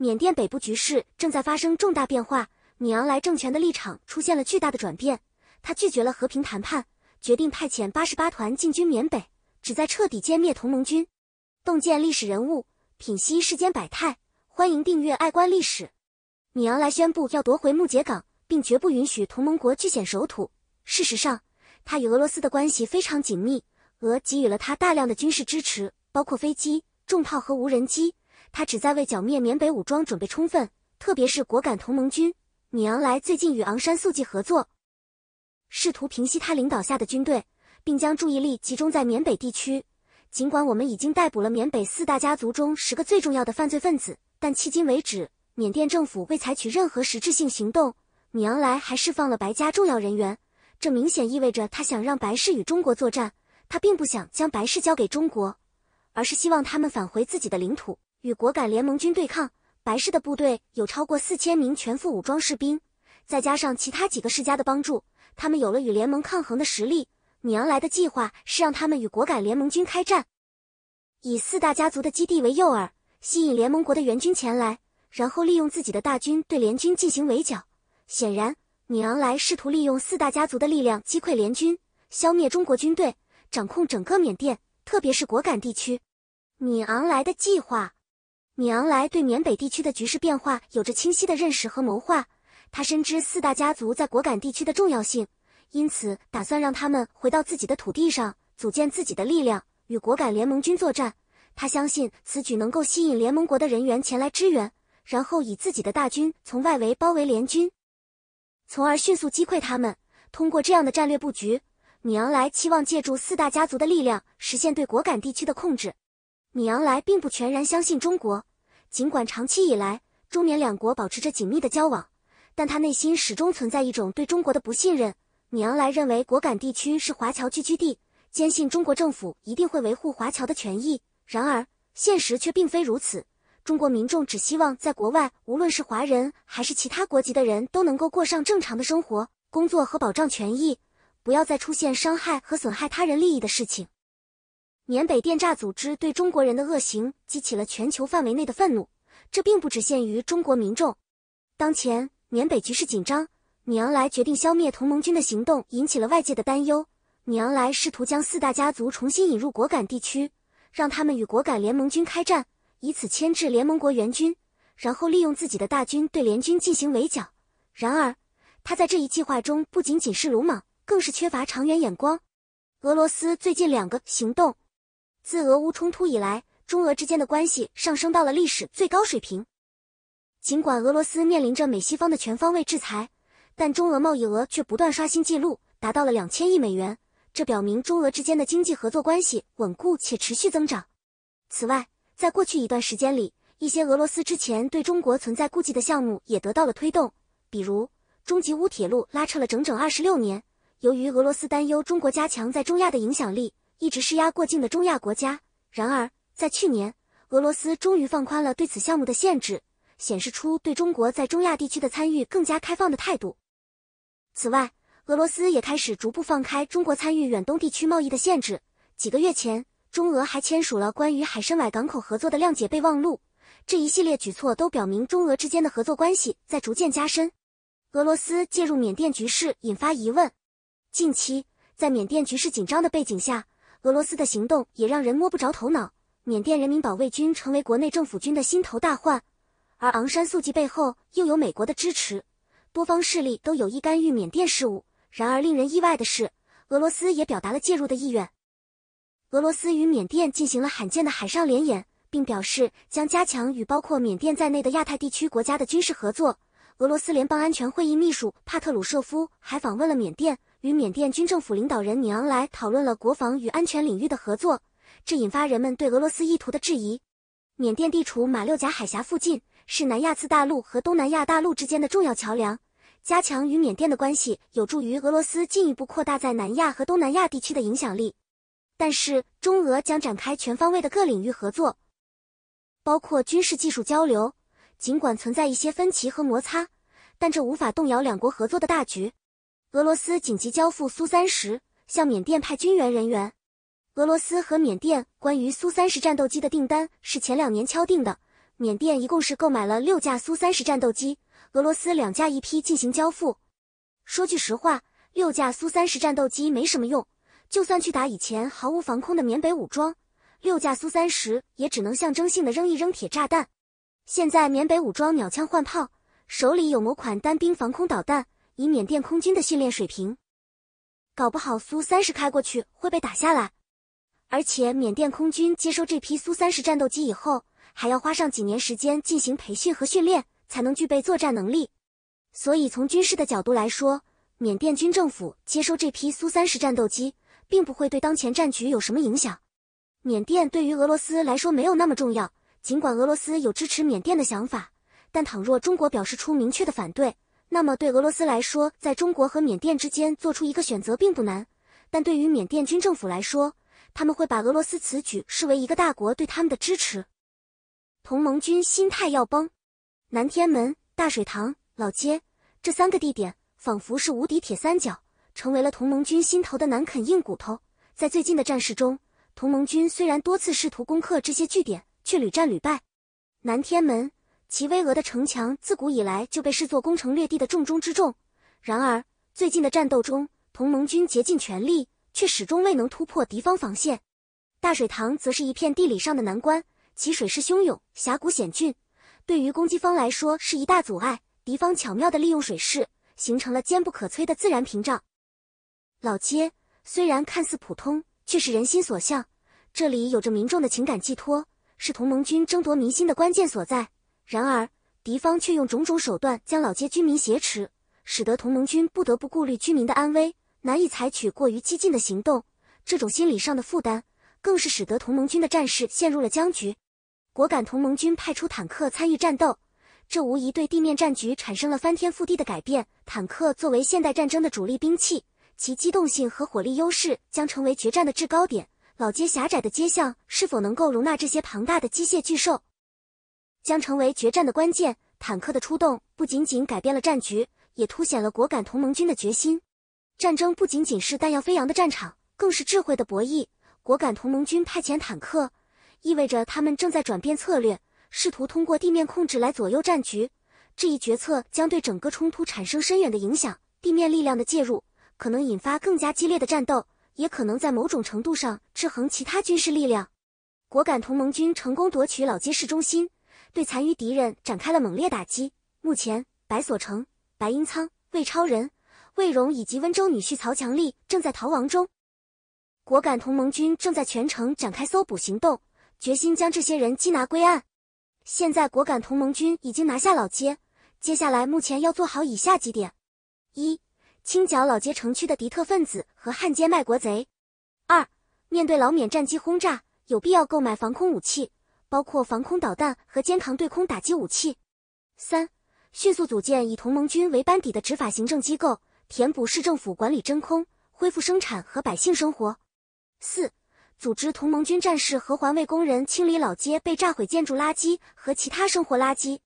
缅甸北部局势正在发生重大变化，米昂莱政权的立场出现了巨大的转变。他拒绝了和平谈判，决定派遣八十八团进军缅北，旨在彻底歼灭同盟军。洞见历史人物，品析世间百态，欢迎订阅《爱观历史》。米昂莱宣布要夺回木杰港，并绝不允许同盟国据险守土。事实上，他与俄罗斯的关系非常紧密，俄给予了他大量的军事支持，包括飞机、重炮和无人机。他只在为剿灭缅北武装准备充分，特别是果敢同盟军。米昂莱最近与昂山素季合作，试图平息他领导下的军队，并将注意力集中在缅北地区。尽管我们已经逮捕了缅北四大家族中十个最重要的犯罪分子，但迄今为止，缅甸政府未采取任何实质性行动。米昂莱还释放了白家重要人员，这明显意味着他想让白氏与中国作战。他并不想将白氏交给中国，而是希望他们返回自己的领土。与果敢联盟军对抗，白氏的部队有超过四千名全副武装士兵，再加上其他几个世家的帮助，他们有了与联盟抗衡的实力。米昂来的计划是让他们与果敢联盟军开战，以四大家族的基地为诱饵，吸引联盟国的援军前来，然后利用自己的大军对联军进行围剿。显然，米昂来试图利用四大家族的力量击溃联军，消灭中国军队，掌控整个缅甸，特别是果敢地区。米昂来的计划。米昂莱对缅北地区的局势变化有着清晰的认识和谋划。他深知四大家族在果敢地区的重要性，因此打算让他们回到自己的土地上，组建自己的力量，与果敢联盟军作战。他相信此举能够吸引联盟国的人员前来支援，然后以自己的大军从外围包围联军，从而迅速击溃他们。通过这样的战略布局，米昂莱期望借助四大家族的力量，实现对果敢地区的控制。米昂莱并不全然相信中国，尽管长期以来中缅两国保持着紧密的交往，但他内心始终存在一种对中国的不信任。米昂莱认为果敢地区是华侨聚居地，坚信中国政府一定会维护华侨的权益。然而，现实却并非如此。中国民众只希望在国外，无论是华人还是其他国籍的人，都能够过上正常的生活、工作和保障权益，不要再出现伤害和损害他人利益的事情。缅北电诈组织对中国人的恶行激起了全球范围内的愤怒，这并不只限于中国民众。当前缅北局势紧张，米昂莱决定消灭同盟军的行动引起了外界的担忧。米昂莱试图将四大家族重新引入果敢地区，让他们与果敢联盟军开战，以此牵制联盟国援军，然后利用自己的大军对联军进行围剿。然而，他在这一计划中不仅仅是鲁莽，更是缺乏长远眼光。俄罗斯最近两个行动。自俄乌冲突以来，中俄之间的关系上升到了历史最高水平。尽管俄罗斯面临着美西方的全方位制裁，但中俄贸易额却不断刷新纪录，达到了两千亿美元。这表明中俄之间的经济合作关系稳固且持续增长。此外，在过去一段时间里，一些俄罗斯之前对中国存在顾忌的项目也得到了推动，比如中吉乌铁路拉扯了整整二十六年。由于俄罗斯担忧中国加强在中亚的影响力。一直施压过境的中亚国家，然而在去年，俄罗斯终于放宽了对此项目的限制，显示出对中国在中亚地区的参与更加开放的态度。此外，俄罗斯也开始逐步放开中国参与远东地区贸易的限制。几个月前，中俄还签署了关于海参崴港口合作的谅解备忘录。这一系列举措都表明中俄之间的合作关系在逐渐加深。俄罗斯介入缅甸局势引发疑问。近期，在缅甸局势紧张的背景下，俄罗斯的行动也让人摸不着头脑。缅甸人民保卫军成为国内政府军的心头大患，而昂山素季背后又有美国的支持，多方势力都有意干预缅甸事务。然而令人意外的是，俄罗斯也表达了介入的意愿。俄罗斯与缅甸进行了罕见的海上联演，并表示将加强与包括缅甸在内的亚太地区国家的军事合作。俄罗斯联邦安全会议秘书帕特鲁舍夫还访问了缅甸。与缅甸军政府领导人米昂莱讨论了国防与安全领域的合作，这引发人们对俄罗斯意图的质疑。缅甸地处马六甲海峡附近，是南亚次大陆和东南亚大陆之间的重要桥梁。加强与缅甸的关系，有助于俄罗斯进一步扩大在南亚和东南亚地区的影响力。但是，中俄将展开全方位的各领域合作，包括军事技术交流。尽管存在一些分歧和摩擦，但这无法动摇两国合作的大局。俄罗斯紧急交付苏三十，向缅甸派军援人员。俄罗斯和缅甸关于苏三十战斗机的订单是前两年敲定的，缅甸一共是购买了六架苏三十战斗机，俄罗斯两架一批进行交付。说句实话，六架苏三十战斗机没什么用，就算去打以前毫无防空的缅北武装，六架苏三十也只能象征性的扔一扔铁炸弹。现在缅北武装鸟枪换炮，手里有某款单兵防空导弹。以缅甸空军的训练水平，搞不好苏三十开过去会被打下来。而且缅甸空军接收这批苏三十战斗机以后，还要花上几年时间进行培训和训练，才能具备作战能力。所以从军事的角度来说，缅甸军政府接收这批苏三十战斗机，并不会对当前战局有什么影响。缅甸对于俄罗斯来说没有那么重要，尽管俄罗斯有支持缅甸的想法，但倘若中国表示出明确的反对。那么对俄罗斯来说，在中国和缅甸之间做出一个选择并不难，但对于缅甸军政府来说，他们会把俄罗斯此举视为一个大国对他们的支持。同盟军心态要崩，南天门、大水塘、老街这三个地点仿佛是无敌铁三角，成为了同盟军心头的难啃硬骨头。在最近的战事中，同盟军虽然多次试图攻克这些据点，却屡战屡败。南天门。其巍峨的城墙自古以来就被视作攻城略地的重中之重。然而，最近的战斗中，同盟军竭尽全力，却始终未能突破敌方防线。大水塘则是一片地理上的难关，其水势汹涌，峡谷险峻，对于攻击方来说是一大阻碍。敌方巧妙的利用水势，形成了坚不可摧的自然屏障。老街虽然看似普通，却是人心所向，这里有着民众的情感寄托，是同盟军争夺民心的关键所在。然而，敌方却用种种手段将老街居民挟持，使得同盟军不得不顾虑居民的安危，难以采取过于激进的行动。这种心理上的负担，更是使得同盟军的战事陷入了僵局。果敢同盟军派出坦克参与战斗，这无疑对地面战局产生了翻天覆地的改变。坦克作为现代战争的主力兵器，其机动性和火力优势将成为决战的制高点。老街狭窄的街巷是否能够容纳这些庞大的机械巨兽？将成为决战的关键。坦克的出动不仅仅改变了战局，也凸显了果敢同盟军的决心。战争不仅仅是弹药飞扬的战场，更是智慧的博弈。果敢同盟军派遣坦克，意味着他们正在转变策略，试图通过地面控制来左右战局。这一决策将对整个冲突产生深远的影响。地面力量的介入可能引发更加激烈的战斗，也可能在某种程度上制衡其他军事力量。果敢同盟军成功夺取老街市中心。对残余敌人展开了猛烈打击。目前，白所城、白英仓、魏超仁、魏荣以及温州女婿曹强力正在逃亡中。果敢同盟军正在全城展开搜捕行动，决心将这些人缉拿归案。现在，果敢同盟军已经拿下老街，接下来目前要做好以下几点：一、清剿老街城区的敌特分子和汉奸卖国贼；二、面对老缅战机轰炸，有必要购买防空武器。包括防空导弹和肩扛对空打击武器。三、迅速组建以同盟军为班底的执法行政机构，填补市政府管理真空，恢复生产和百姓生活。四、组织同盟军战士和环卫工人清理老街被炸毁建筑垃圾和其他生活垃圾。